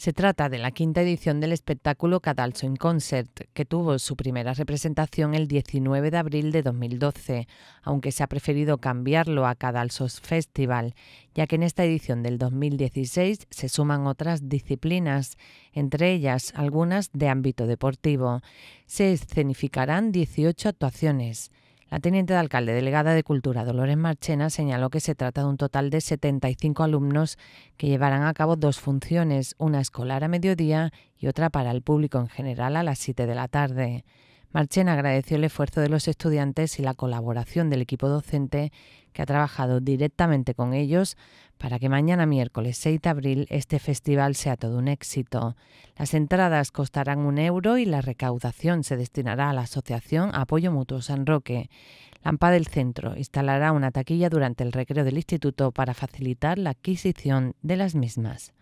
Se trata de la quinta edición del espectáculo Cadalso in Concert, que tuvo su primera representación el 19 de abril de 2012, aunque se ha preferido cambiarlo a Cadalsos Festival, ya que en esta edición del 2016 se suman otras disciplinas, entre ellas algunas de ámbito deportivo. Se escenificarán 18 actuaciones. La teniente de alcalde delegada de Cultura, Dolores Marchena, señaló que se trata de un total de 75 alumnos que llevarán a cabo dos funciones, una escolar a mediodía y otra para el público en general a las 7 de la tarde. Marchen agradeció el esfuerzo de los estudiantes y la colaboración del equipo docente que ha trabajado directamente con ellos para que mañana miércoles 6 de abril este festival sea todo un éxito. Las entradas costarán un euro y la recaudación se destinará a la Asociación Apoyo Mutuo San Roque. Lampa del centro instalará una taquilla durante el recreo del instituto para facilitar la adquisición de las mismas.